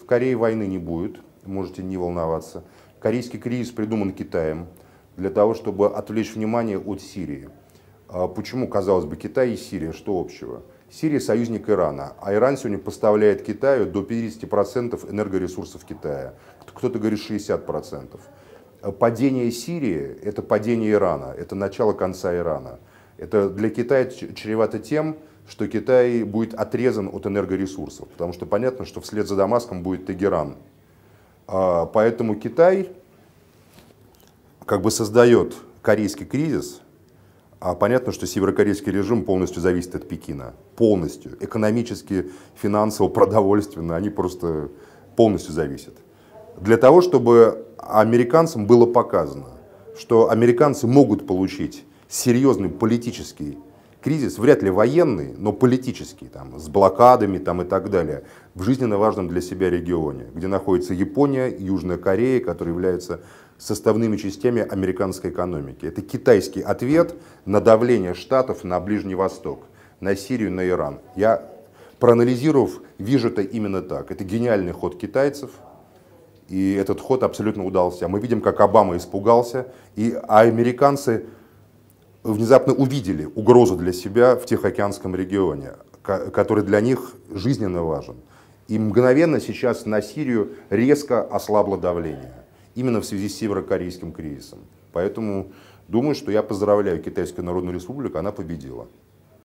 В Корее войны не будет, можете не волноваться. Корейский кризис придуман Китаем для того, чтобы отвлечь внимание от Сирии. А почему, казалось бы, Китай и Сирия, что общего? Сирия союзник Ирана, а Иран сегодня поставляет Китаю до 50% энергоресурсов Китая. Кто-то говорит 60%. А падение Сирии – это падение Ирана, это начало конца Ирана. Это для Китая чревато тем, что Китай будет отрезан от энергоресурсов, потому что понятно, что вслед за Дамаском будет Тегеран. А, поэтому Китай как бы создает корейский кризис, а понятно, что северокорейский режим полностью зависит от Пекина. Полностью. Экономически, финансово, продовольственно. Они просто полностью зависят. Для того, чтобы американцам было показано, что американцы могут получить серьезный политический кризис, вряд ли военный, но политический, там, с блокадами там, и так далее, в жизненно важном для себя регионе, где находится Япония, Южная Корея, которые являются составными частями американской экономики. Это китайский ответ на давление Штатов на Ближний Восток, на Сирию, на Иран. Я, проанализировав, вижу это именно так. Это гениальный ход китайцев, и этот ход абсолютно удался. Мы видим, как Обама испугался, и а американцы внезапно увидели угрозу для себя в Тихоокеанском регионе, который для них жизненно важен. И мгновенно сейчас на Сирию резко ослабло давление, именно в связи с северокорейским кризисом. Поэтому думаю, что я поздравляю Китайскую Народную Республику, она победила.